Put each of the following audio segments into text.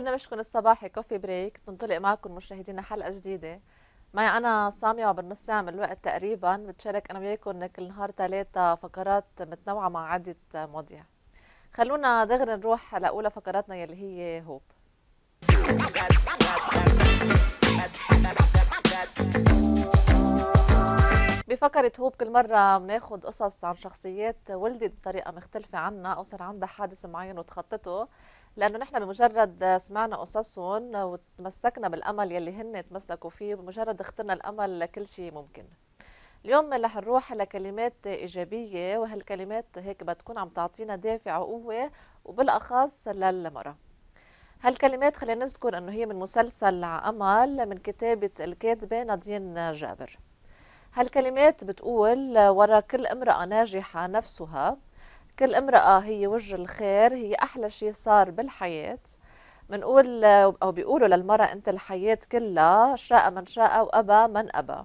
برنامجكم الصباحي كوفي بريك بنطلق معكم مشاهدينا حلقه جديده معي انا ساميه وبالنص ساعه من الوقت تقريبا بتشارك انا وياكم كل نهار ثلاثه فقرات متنوعه مع عده مواضيع خلونا دغري نروح لاولى فقراتنا يلي هي هوب بفكرة هوب كل مرة بناخد قصص عن شخصيات ولدت بطريقة مختلفة عنا أو صار عندها حادث معين وتخطته لانه نحن بمجرد سمعنا قصصهم وتمسكنا بالامل يلي هن تمسكوا فيه بمجرد اخترنا الامل لكل شيء ممكن اليوم رح نروح لكلمات ايجابيه وهالكلمات هيك بتكون عم تعطينا دافع وقوه وبالاخص للمراه هالكلمات خلينا نذكر انه هي من مسلسل امل من كتابه الكاتبه نادين جابر هالكلمات بتقول ورا كل امراه ناجحه نفسها كل امرأة هي وجه الخير هي أحلى شيء صار بالحياة بنقول أو بيقولوا للمرأة أنت الحياة كلها شاء من شاء وأبى من أبى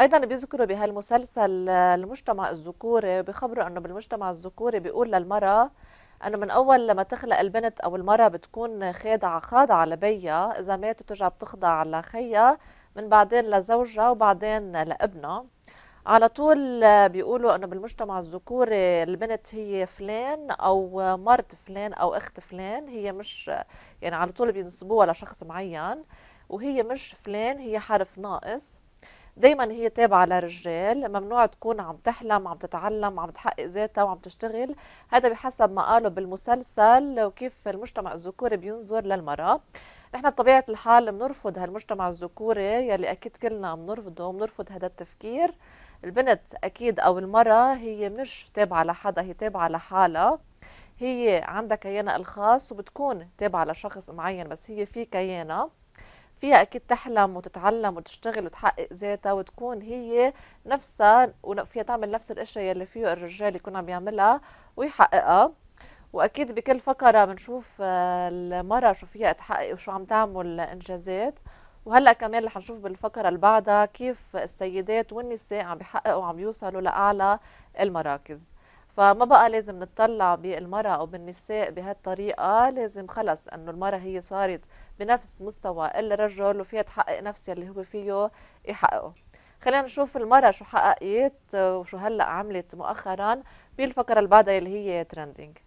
ايضا بيذكروا بهالمسلسل آه، المجتمع الذكوري بخبروا انه بالمجتمع الذكوري بيقول للمراه انه من اول لما تخلق البنت او المراه بتكون خادعه خاضعه لبيها اذا ماتت بترجع بتخضع لخيا من بعدين لزوجها وبعدين لابنها على طول بيقولوا انه بالمجتمع الذكوري البنت هي فلان او مرت فلان او اخت فلان هي مش يعني على طول بينسبوها لشخص معين وهي مش فلان هي حرف ناقص دايما هي تابعة للرجال ممنوع تكون عم تحلم عم تتعلم عم تحقق ذاتها وعم تشتغل هذا بحسب ما قالوا بالمسلسل وكيف المجتمع الذكوري بينظر للمرأة نحن بطبيعة الحال بنرفض هالمجتمع الذكوري يلي أكيد كلنا بنرفضه بنرفض هذا التفكير البنت اكيد او المراه هي مش تابعه لحدا هي تابعه لحالها هي عندها كيانها الخاص وبتكون تابعه لشخص معين بس هي في كيانها فيها اكيد تحلم وتتعلم وتشتغل وتحقق ذاتها وتكون هي نفسها وفيها تعمل نفس الاشياء يلي فيه الرجال يكون عم يعملها ويحققها واكيد بكل فقره بنشوف آه، المره شو فيها تحقق وشو عم تعمل انجازات وهلا كمان رح نشوف بالفقره اللي بعدها كيف السيدات والنساء عم بيحققوا وعم يوصلوا لاعلى المراكز فما بقى لازم نتطلع بالمرأة أو بالنساء بهالطريقة لازم خلص أنه المرأة هي صارت بنفس مستوى الرجل وفيها تحقق نفس اللي هو فيه يحققه خلينا نشوف المرأة شو حققت وشو هلأ عملت مؤخرا بالفقرة اللي بعدها اللي هي ترندينج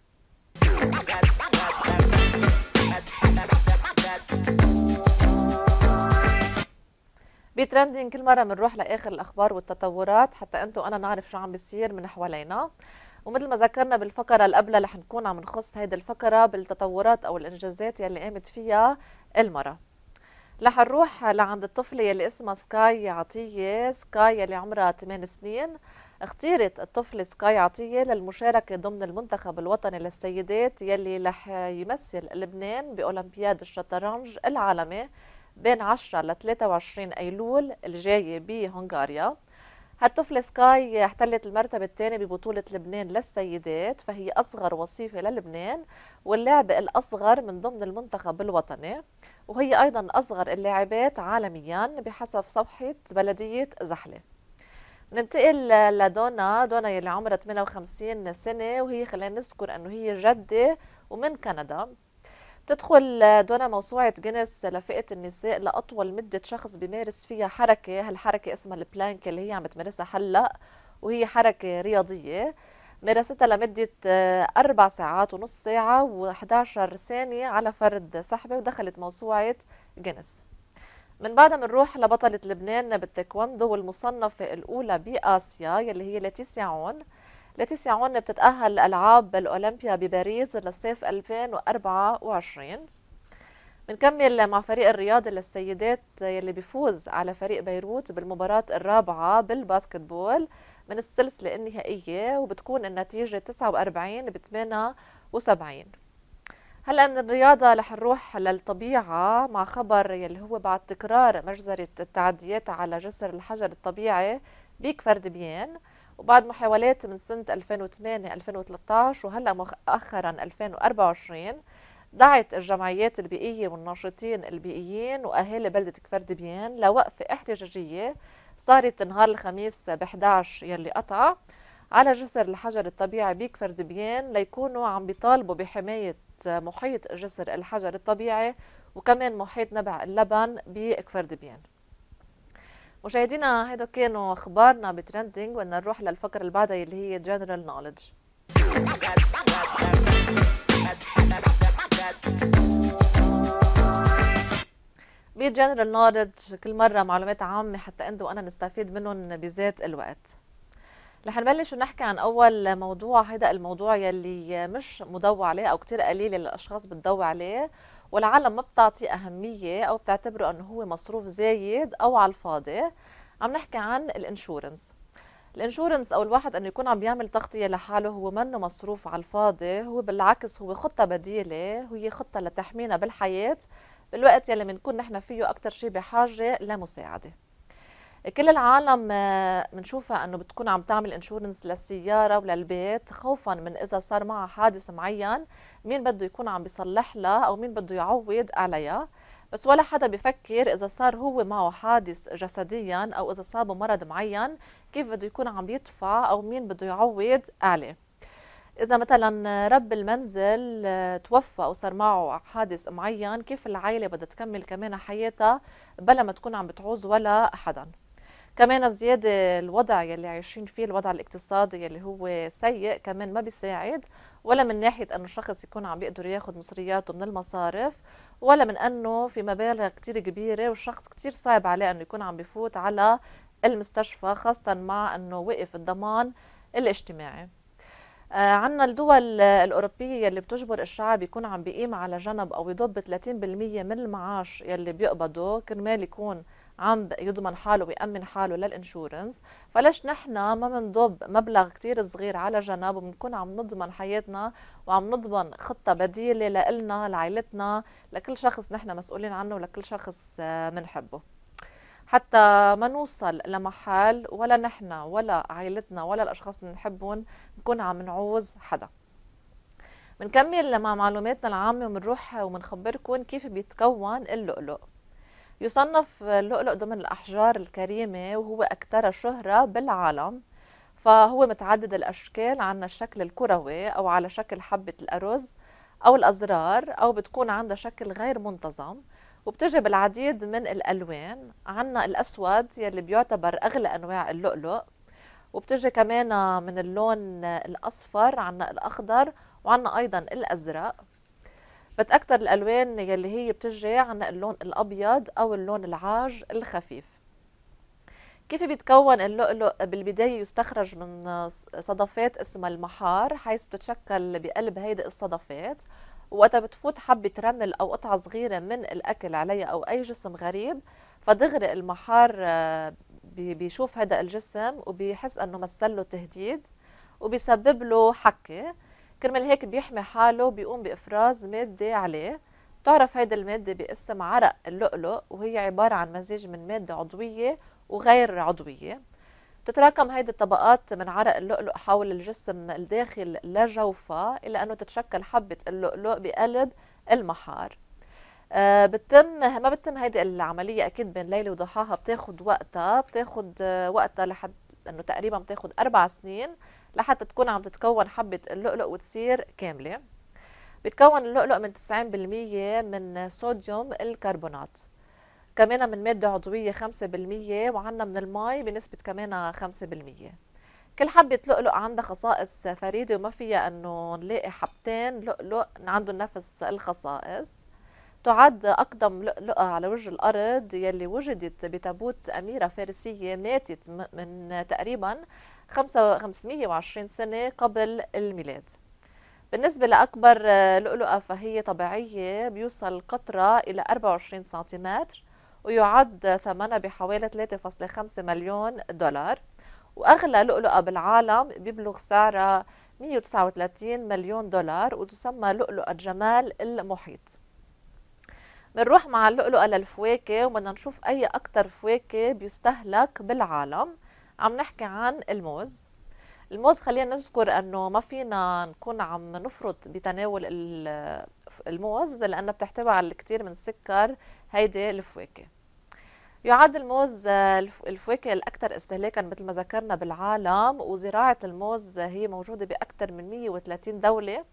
بترندين كل مره بنروح لاخر الاخبار والتطورات حتى انتم وانا نعرف شو عم بيصير من حوالينا ومثل ما ذكرنا بالفقره اللي قبلها رح نكون عم نخص هيدي الفقره بالتطورات او الانجازات يلي قامت فيها المراه رح نروح لعند الطفله يلي اسمها سكاي عطيه سكاي يلي عمرها 8 سنين اختيرت الطفلة سكاي عطية للمشاركة ضمن المنتخب الوطني للسيدات يلي رح يمثل لبنان بأولمبياد الشطرنج العالمي بين 10 ل 23 أيلول الجايه بهنغاريا هالطفلة سكاي احتلت المرتبة الثانية ببطولة لبنان للسيدات فهي أصغر وصيفة للبنان واللاعبة الأصغر من ضمن المنتخب الوطني وهي أيضا أصغر اللاعبات عالميا بحسب صفحة بلدية زحلة ننتقل لدونا دونا يلي عمرها 58 سنة وهي خلينا نذكر أنه هي جدة ومن كندا تدخل دونا موسوعة جينيس لفئة النساء لأطول مدة شخص بيمارس فيها حركة هالحركة اسمها البلانك اللي هي عم تمارسها هلأ وهي حركة رياضية مارستها لمدة آه، أربع ساعات ونص ساعة و11 ثانية على فرد سحبة ودخلت موسوعة جينيس من بعدها بنروح لبطلة لبنان بالتايكوندو والمصنفة الأولى بآسيا يلي هي لاتيسيا عون لتسعون بتتأهل لألعاب الأولمبيا بباريس للصيف 2024 بنكمل مع فريق الرياضة للسيدات يلي بيفوز على فريق بيروت بالمباراة الرابعة بالباسكتبول من السلسلة النهائية وبتكون النتيجة 49 ب 78 هلا من الرياضة رح نروح للطبيعة مع خبر يلي هو بعد تكرار مجزرة التعديات على جسر الحجر الطبيعي بيك فردبيان وبعد محاولات من سنة 2008 2013 وهلا مؤخرا 2024 دعت الجمعيات البيئية والناشطين البيئيين وأهالي بلدة كفر دبيان لوقفة احتجاجية صارت نهار الخميس ب 11 يلي قطع على جسر الحجر الطبيعي بكفر دبيان ليكونوا عم بيطالبوا بحماية محيط جسر الحجر الطبيعي وكمان محيط نبع اللبن بكفر دبيان مشاهدينا هيدا كانوا اخبارنا بترندنج بدنا نروح للفقره اللي بعدها اللي هي جنرال نوليدج بجنرال نوليدج كل مره معلومات عامه حتى انت وانا نستفيد منهم بذات الوقت رح نبلش ونحكي عن اول موضوع هيدا الموضوع يلي مش مضوى عليه او كتير قليل الاشخاص بتضوى عليه والعالم ما بتعطي أهمية أو بتعتبره أنه هو مصروف زايد أو على الفاضي عم نحكي عن الانشورنس الانشورنس او الواحد انه يكون عم يعمل تغطيه لحاله هو منه مصروف على الفاضي هو بالعكس هو خطه بديله هي خطه لتحمينا بالحياه بالوقت يلي بنكون نحن فيه اكثر شيء بحاجه لمساعده كل العالم بنشوفها آه، انه بتكون عم تعمل انشورنس للسياره وللبيت خوفا من اذا صار معها حادث معين مين بده يكون عم بيصلح لها او مين بده يعوض عليها بس ولا حدا بفكر اذا صار هو معه حادث جسديا او اذا صابه مرض معين كيف بده يكون عم يدفع او مين بده يعوض عليه إذا مثلا رب المنزل آه، توفى أو صار معه حادث معين كيف العائلة بدها تكمل كمان حياتها بلا ما تكون عم بتعوز ولا حدا كمان الزيادة الوضع يلي عايشين فيه الوضع الاقتصادي يلي هو سيء كمان ما بيساعد ولا من ناحية أنه الشخص يكون عم بيقدر ياخد مصرياته من المصارف ولا من أنه في مبالغ كتير كبيرة والشخص كتير صعب عليه أنه يكون عم بفوت على المستشفى خاصة مع أنه وقف الضمان الاجتماعي آه عنا الدول الأوروبية اللي بتجبر الشعب يكون عم بيقيم على جنب أو يضب 30% من المعاش يلي بيقبضه كرمال يكون عم يضمن حاله ويأمن حاله للإنشورنس فليش نحن ما بنضب مبلغ كتير صغير على جنب وبنكون عم نضمن حياتنا وعم نضمن خطة بديلة لإلنا لعائلتنا لكل شخص نحن مسؤولين عنه ولكل شخص بنحبه آه، حتى ما نوصل لمحل ولا نحن ولا عائلتنا ولا الأشخاص اللي بنحبهم نكون عم نعوز حدا بنكمل مع معلوماتنا العامة وبنروح وبنخبركم كيف بيتكون اللؤلؤ يصنف اللؤلؤ ضمن الأحجار الكريمة وهو أكثر شهرة بالعالم فهو متعدد الأشكال عندنا الشكل الكروي أو على شكل حبة الأرز أو الأزرار أو بتكون عندها شكل غير منتظم وبتجي بالعديد من الألوان عندنا الأسود يلي بيعتبر أغلى أنواع اللؤلؤ وبتجي كمان من اللون الأصفر عندنا الأخضر وعندنا أيضا الأزرق فتأكثر اكثر الالوان يلي هي بتجي عنا اللون الابيض او اللون العاج الخفيف كيف بيتكون اللؤلؤ بالبداية يستخرج من صدفات اسمها المحار حيث بتتشكل بقلب هيدي الصدفات وقتها بتفوت حبة رمل أو قطعة صغيرة من الأكل عليها أو أي جسم غريب فدغري المحار آه، بيشوف هذا الجسم وبيحس أنه مثله تهديد وبيسبب له حكة كرمال هيك بيحمي حاله بيقوم بإفراز مادة عليه تعرف هيدا المادة باسم عرق اللؤلؤ وهي عبارة عن مزيج من مادة عضوية وغير عضوية تتراكم هيدي الطبقات من عرق اللؤلؤ حول الجسم الداخل لجوفة إلى أنه تتشكل حبة اللؤلؤ بقلب المحار آه بتم ما بتم هيدي العملية أكيد بين ليلة وضحاها بتاخد وقتها بتاخد آه، وقتها لحد أنه تقريبا بتاخد أربع سنين لحتى تكون عم تتكون حبة اللؤلؤ وتصير كاملة بيتكون اللؤلؤ من 90% من صوديوم الكربونات كمان من مادة عضوية 5% وعنا من الماء بنسبة كمان 5% كل حبة لؤلؤ عندها خصائص فريدة وما فيها انه نلاقي حبتين لؤلؤ عندهم نفس الخصائص تعد أقدم لؤلؤة على وجه الأرض يلي وجدت بتابوت أميرة فارسية ماتت من تقريبا 520 سنة قبل الميلاد بالنسبة لأكبر آه، لؤلؤة فهي طبيعية بيوصل قطرة إلى 24 سنتيمتر ويعد ثمنها بحوالي 3.5 مليون دولار وأغلى لؤلؤة بالعالم بيبلغ سعرها 139 مليون دولار وتسمى لؤلؤة جمال المحيط بنروح مع اللؤلؤة للفواكه وبدنا نشوف أي أكتر فواكه بيستهلك بالعالم عم نحكي عن الموز الموز خلينا نذكر انه ما فينا نكون عم نفرط بتناول الموز لانه بتحتوي على الكثير من السكر هيدي الفواكه يعد الموز آه، الفواكه الأكثر استهلاكا مثل ما ذكرنا بالعالم وزراعة الموز هي موجودة بأكثر من 130 دولة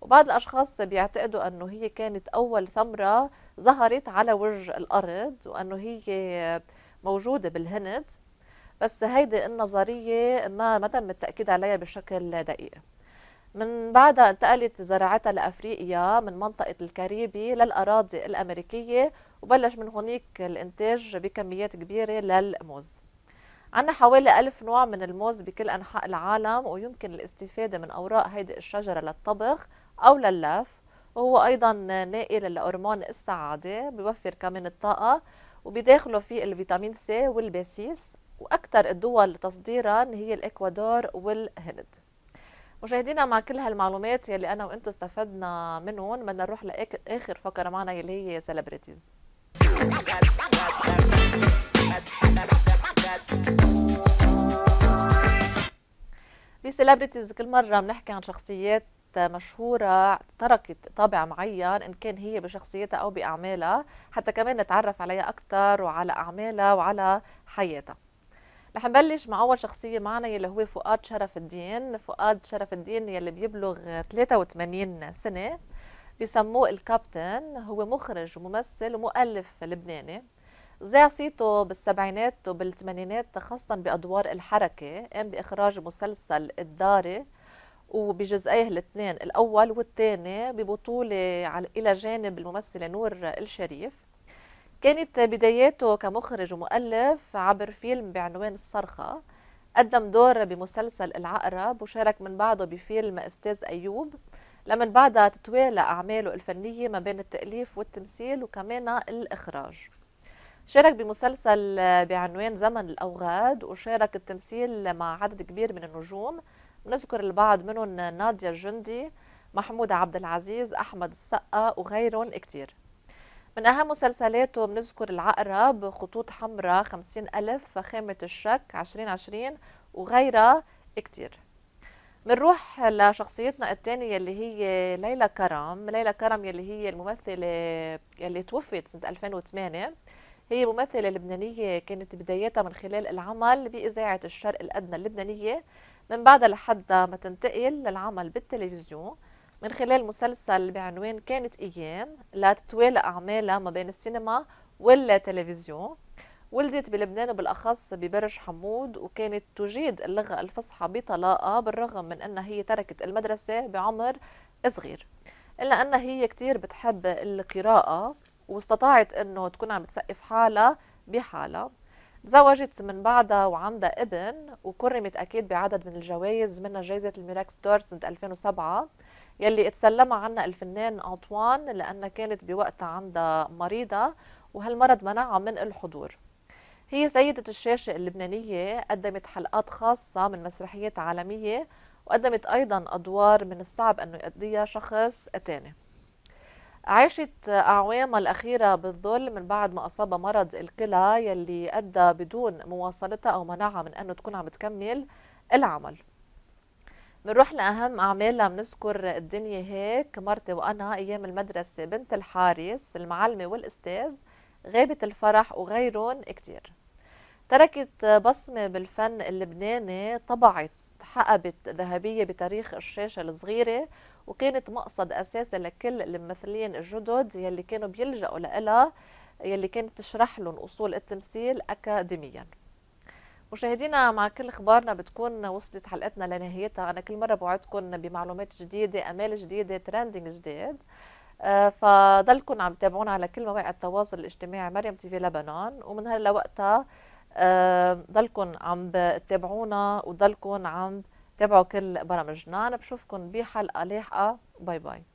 وبعض الأشخاص بيعتقدوا أنه هي كانت أول ثمرة ظهرت على وجه الأرض وأنه هي موجودة بالهند بس هيدي النظرية ما ما تم التأكيد عليها بشكل دقيق من بعدها انتقلت زراعتها لأفريقيا من منطقة الكاريبي للأراضي الأمريكية وبلش من هونيك الإنتاج بكميات كبيرة للموز عنا حوالي ألف نوع من الموز بكل أنحاء العالم ويمكن الاستفادة من أوراق هيدي الشجرة للطبخ أو لللف وهو أيضا نائل لهرمون السعادة بيوفر كمان الطاقة وبيداخله فيه الفيتامين سي والباسيس وأكثر الدول تصديرا هي الإكوادور والهند مشاهدينا مع كل هالمعلومات يلي أنا وأنتم استفدنا منهم بدنا نروح لآخر فقرة معنا يلي هي سيلبرتيز بسيلبرتيز كل مرة بنحكي عن شخصيات مشهورة تركت طابع معين إن كان هي بشخصيتها أو بأعمالها حتى كمان نتعرف عليها أكثر وعلى أعمالها وعلى حياتها رح نبلش مع اول شخصيه معنا يلي هو فؤاد شرف الدين فؤاد شرف الدين يلي بيبلغ 83 سنه بسموه الكابتن هو مخرج وممثل ومؤلف لبناني ذاع صيته بالسبعينات وبالثمانينات خاصة بأدوار الحركة قام بإخراج مسلسل الداري وبجزئيه الاثنين الأول والثاني ببطولة على إلى جانب الممثلة نور الشريف كانت بداياته كمخرج ومؤلف عبر فيلم بعنوان الصرخة قدم دور بمسلسل العقرب وشارك من بعده بفيلم أستاذ أيوب لمن بعدها تتوالى أعماله الفنية ما بين التأليف والتمثيل وكمان الإخراج شارك بمسلسل بعنوان زمن الأوغاد وشارك التمثيل مع عدد كبير من النجوم نذكر البعض منهم نادية الجندي محمود عبد العزيز أحمد السقا وغيرهم كتير من أهم مسلسلاته بنذكر العقرب خطوط حمراء 50 ألف فخامة الشك 2020 وغيرها كتير بنروح لشخصيتنا الثانية اللي هي ليلى كرم ليلى كرم يلي هي الممثلة يلي توفت سنة 2008 هي ممثلة لبنانية كانت بدايتها من خلال العمل بإذاعة الشرق الأدنى اللبنانية من بعدها لحد ما تنتقل للعمل بالتلفزيون من خلال مسلسل بعنوان كانت أيام لا تتوالى أعمالها ما بين السينما والتلفزيون ولدت بلبنان وبالأخص ببرج حمود وكانت تجيد اللغة الفصحى بطلاقة بالرغم من أنها هي تركت المدرسة بعمر صغير إلا أنها هي كثير بتحب القراءة واستطاعت أنه تكون عم بتسقف حالها بحالها تزوجت من بعدها وعندها ابن وكرمت أكيد بعدد من الجوائز منها جائزة الميراكس دور سنة 2007 يلي تسلمها عنا الفنان أنطوان لأنها كانت بوقتها عندها مريضة وهالمرض منعها من الحضور هي سيدة الشاشة اللبنانية قدمت حلقات خاصة من مسرحيات عالمية وقدمت أيضا أدوار من الصعب أنه يقضيها شخص تاني عاشت أعوامها الأخيرة بالظل من بعد ما أصاب مرض الكلى يلي أدى بدون مواصلتها أو منعها من أنه تكون عم تكمل العمل بنروح لأهم أعمالها بنذكر الدنيا هيك مرتي وأنا أيام المدرسة بنت الحارس المعلمة والأستاذ غابة الفرح وغيرون كتير تركت بصمة بالفن اللبناني طبعت حقبة ذهبية بتاريخ الشاشة الصغيرة وكانت مقصد أساسي لكل الممثلين الجدد يلي كانوا بيلجأوا لها يلي كانت تشرح لهم أصول التمثيل أكاديمياً مشاهدينا مع كل اخبارنا بتكون وصلت حلقتنا لنهايتها انا كل مره بوعدكم بمعلومات جديده امال جديده ترندنج جديد آه، فضلكم عم تتابعونا على كل مواقع التواصل الاجتماعي مريم تي في لبنان ومن هلا لوقتها آه، ضلكم عم تتابعونا وضلكم عم تابعوا كل برامجنا انا بشوفكم بحلقه لاحقه باي باي